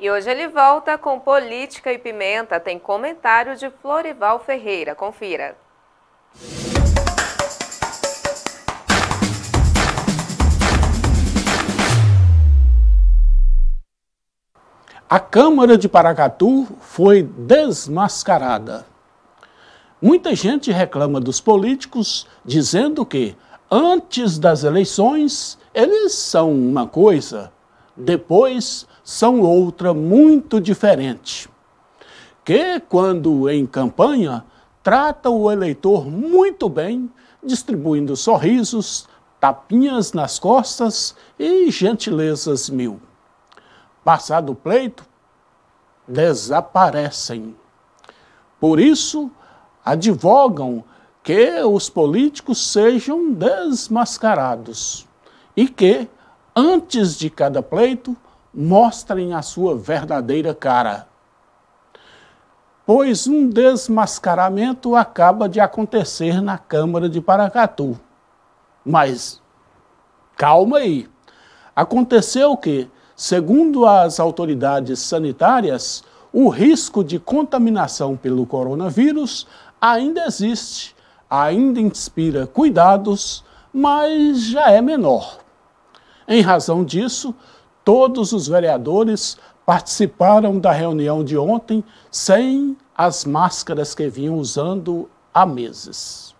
E hoje ele volta com Política e Pimenta. Tem comentário de Florival Ferreira. Confira. A Câmara de Paracatu foi desmascarada. Muita gente reclama dos políticos dizendo que, antes das eleições, eles são uma coisa, depois são outra muito diferente, que, quando em campanha, trata o eleitor muito bem, distribuindo sorrisos, tapinhas nas costas e gentilezas mil. Passado o pleito, desaparecem. Por isso, advogam que os políticos sejam desmascarados e que, antes de cada pleito, mostrem a sua verdadeira cara. Pois um desmascaramento acaba de acontecer na Câmara de Paracatu. Mas calma aí. Aconteceu que, segundo as autoridades sanitárias, o risco de contaminação pelo coronavírus ainda existe, ainda inspira cuidados, mas já é menor. Em razão disso, Todos os vereadores participaram da reunião de ontem sem as máscaras que vinham usando há meses.